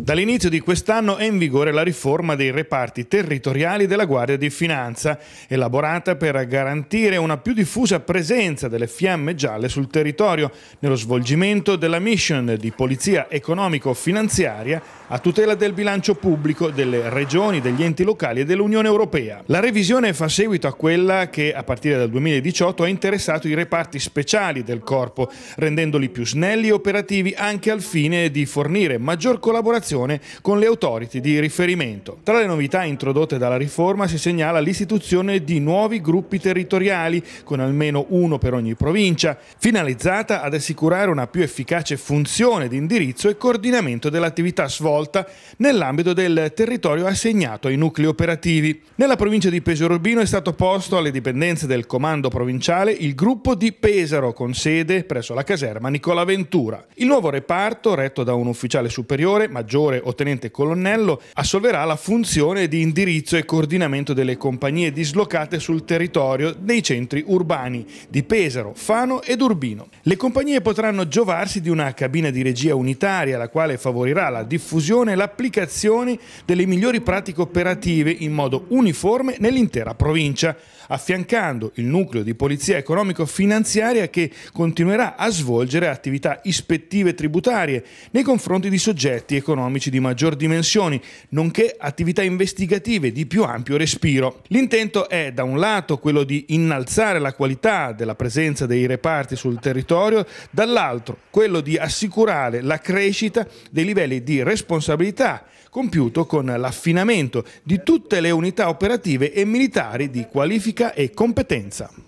Dall'inizio di quest'anno è in vigore la riforma dei reparti territoriali della Guardia di Finanza, elaborata per garantire una più diffusa presenza delle fiamme gialle sul territorio nello svolgimento della mission di polizia economico-finanziaria a tutela del bilancio pubblico delle regioni, degli enti locali e dell'Unione Europea. La revisione fa seguito a quella che a partire dal 2018 ha interessato i reparti speciali del corpo, rendendoli più snelli e operativi anche al fine di fornire maggior collaborazione collaborazione con le autority di riferimento. Tra le novità introdotte dalla riforma si segnala l'istituzione di nuovi gruppi territoriali, con almeno uno per ogni provincia, finalizzata ad assicurare una più efficace funzione di indirizzo e coordinamento dell'attività svolta nell'ambito del territorio assegnato ai nuclei operativi. Nella provincia di Pesaro Urbino è stato posto alle dipendenze del comando provinciale il gruppo di Pesaro con sede presso la caserma Nicola Ventura. Il nuovo reparto, retto da un ufficiale superiore, maggiore maggiore o tenente colonnello, assolverà la funzione di indirizzo e coordinamento delle compagnie dislocate sul territorio dei centri urbani di Pesaro, Fano ed Urbino. Le compagnie potranno giovarsi di una cabina di regia unitaria, la quale favorirà la diffusione e l'applicazione delle migliori pratiche operative in modo uniforme nell'intera provincia, affiancando il nucleo di polizia economico-finanziaria che continuerà a svolgere attività ispettive tributarie nei confronti di soggetti economici economici di maggior dimensioni, nonché attività investigative di più ampio respiro. L'intento è, da un lato, quello di innalzare la qualità della presenza dei reparti sul territorio, dall'altro, quello di assicurare la crescita dei livelli di responsabilità compiuto con l'affinamento di tutte le unità operative e militari di qualifica e competenza.